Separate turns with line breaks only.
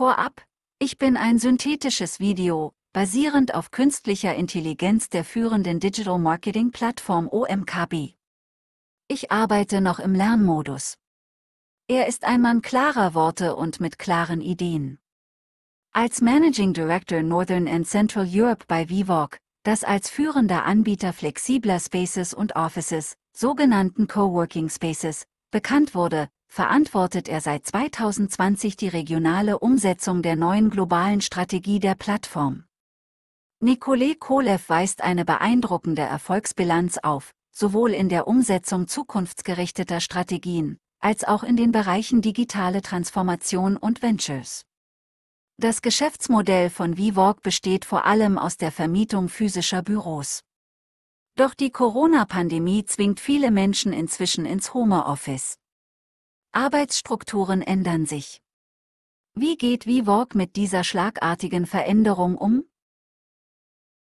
Vorab, ich bin ein synthetisches Video, basierend auf künstlicher Intelligenz der führenden Digital Marketing Plattform OMKB. Ich arbeite noch im Lernmodus. Er ist ein Mann klarer Worte und mit klaren Ideen. Als Managing Director Northern and Central Europe bei Vivorg, das als führender Anbieter flexibler Spaces und Offices, sogenannten Coworking Spaces, bekannt wurde, verantwortet er seit 2020 die regionale Umsetzung der neuen globalen Strategie der Plattform. Nikolai Kolev weist eine beeindruckende Erfolgsbilanz auf, sowohl in der Umsetzung zukunftsgerichteter Strategien, als auch in den Bereichen digitale Transformation und Ventures. Das Geschäftsmodell von WeWork besteht vor allem aus der Vermietung physischer Büros. Doch die Corona-Pandemie zwingt viele Menschen inzwischen ins Homeoffice. Arbeitsstrukturen ändern sich. Wie geht WeWork mit dieser schlagartigen Veränderung um?